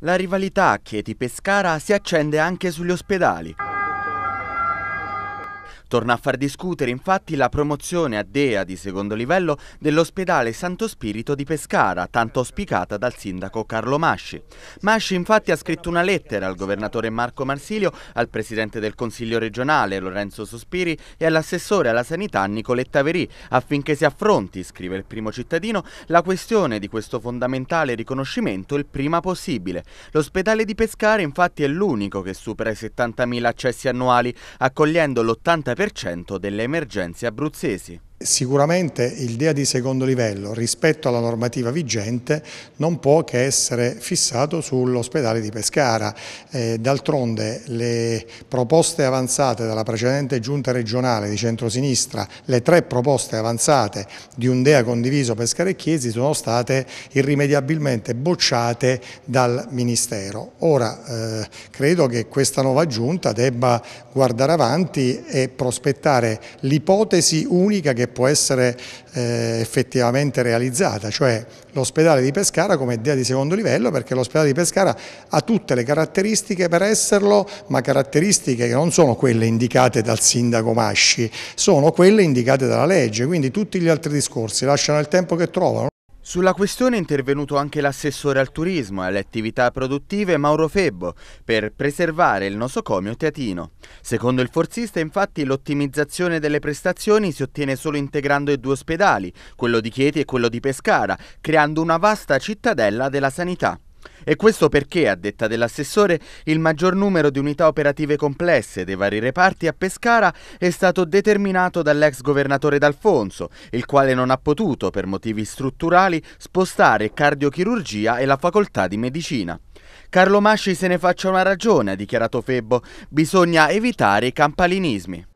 La rivalità Chieti-Pescara si accende anche sugli ospedali. Torna a far discutere infatti la promozione a DEA di secondo livello dell'ospedale Santo Spirito di Pescara, tanto auspicata dal sindaco Carlo Masci. Masci infatti ha scritto una lettera al governatore Marco Marsilio, al presidente del Consiglio regionale Lorenzo Sospiri e all'assessore alla sanità Nicoletta Verì affinché si affronti, scrive il primo cittadino, la questione di questo fondamentale riconoscimento il prima possibile. L'ospedale di Pescara infatti è l'unico che supera i 70.000 accessi annuali, accogliendo l'80% delle emergenze abruzzesi. Sicuramente il DEA di secondo livello rispetto alla normativa vigente non può che essere fissato sull'ospedale di Pescara. Eh, D'altronde le proposte avanzate dalla precedente giunta regionale di centrosinistra, le tre proposte avanzate di un DEA condiviso Pescara e Chiesi sono state irrimediabilmente bocciate dal Ministero. Ora eh, credo che questa nuova giunta debba guardare avanti e prospettare l'ipotesi unica che che può essere eh, effettivamente realizzata, cioè l'ospedale di Pescara come idea di secondo livello perché l'ospedale di Pescara ha tutte le caratteristiche per esserlo, ma caratteristiche che non sono quelle indicate dal sindaco Masci, sono quelle indicate dalla legge, quindi tutti gli altri discorsi lasciano il tempo che trovano. Sulla questione è intervenuto anche l'assessore al turismo e alle attività produttive Mauro Febbo per preservare il nosocomio teatino. Secondo il forzista infatti l'ottimizzazione delle prestazioni si ottiene solo integrando i due ospedali, quello di Chieti e quello di Pescara, creando una vasta cittadella della sanità. E questo perché, a detta dell'assessore, il maggior numero di unità operative complesse dei vari reparti a Pescara è stato determinato dall'ex governatore D'Alfonso, il quale non ha potuto, per motivi strutturali, spostare cardiochirurgia e la facoltà di medicina. Carlo Masci se ne faccia una ragione, ha dichiarato Febbo, bisogna evitare i campalinismi.